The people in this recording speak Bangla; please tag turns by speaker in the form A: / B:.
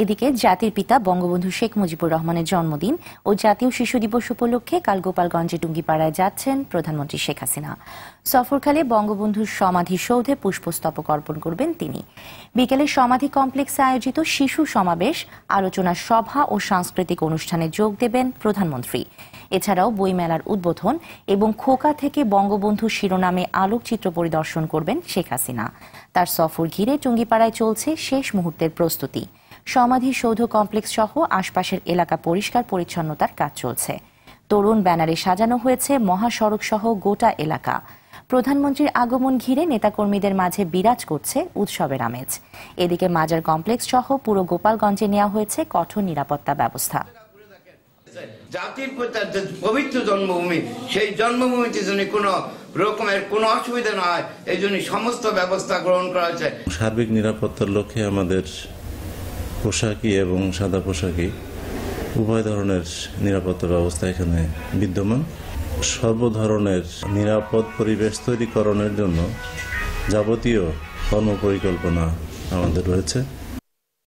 A: এদিকে জাতির পিতা বঙ্গবন্ধু শেখ মুজিবুর রহমানের জন্মদিন ও জাতীয় শিশু দিবস উপলক্ষে কাল গোপালগঞ্জে টুঙ্গিপাড়ায় যাচ্ছেন প্রধানমন্ত্রী শেখ হাসিনা সফরকালে বঙ্গবন্ধুর সমাধিসৌধে পুষ্পস্তবক অর্পণ করবেন তিনি বিকেলে সমাধি কমপ্লেক্সে আয়োজিত শিশু সমাবেশ আলোচনা সভা ও সাংস্কৃতিক অনুষ্ঠানে যোগ দেবেন প্রধানমন্ত্রী এছাড়াও বইমেলার উদ্বোধন এবং খোকা থেকে বঙ্গবন্ধু শিরোনামে আলোকচিত্র পরিদর্শন করবেন শেখ হাসিনা তার সফর ঘিরে টুঙ্গিপাড়ায় চলছে শেষ মুহূর্তের প্রস্তুতি সমাধিসৌধ কমপ্লেক্স সহ আশপাশের এলাকা পরিষ্কার পরিচ্ছন্নতার কাজ চলছে তরুণ ব্যানারে সাজানো হয়েছে মহাসড়ক সহ গোটা এলাকা প্রধানমন্ত্রীর আগমন ঘিরে নেতাকর্মীদের মাঝে বিরাজ করছে উৎসবের আমেজ এদিকে মাজার কমপ্লেক্স সহ পুরো গোপালগঞ্জে নেওয়া হয়েছে কঠোর নিরাপত্তা ব্যবস্থা
B: জাতির পবিত্র জন্মভূমি সেই জন্মভূমিতে যেন কোনো রকমের কোনো অসুবিধা না হয় এই জন্য সমস্ত ব্যবস্থা গ্রহণ করা হয়েছে
C: সার্বিক নিরাপত্তার লক্ষ্যে আমাদের পোশাকি এবং সাদা পোশাকি উভয় ধরনের নিরাপত্তা ব্যবস্থা এখানে বিদ্যমান সর্ব ধরনের নিরাপদ পরিবেশ তৈরিকরণের জন্য যাবতীয় কর্মপরিকল্পনা আমাদের রয়েছে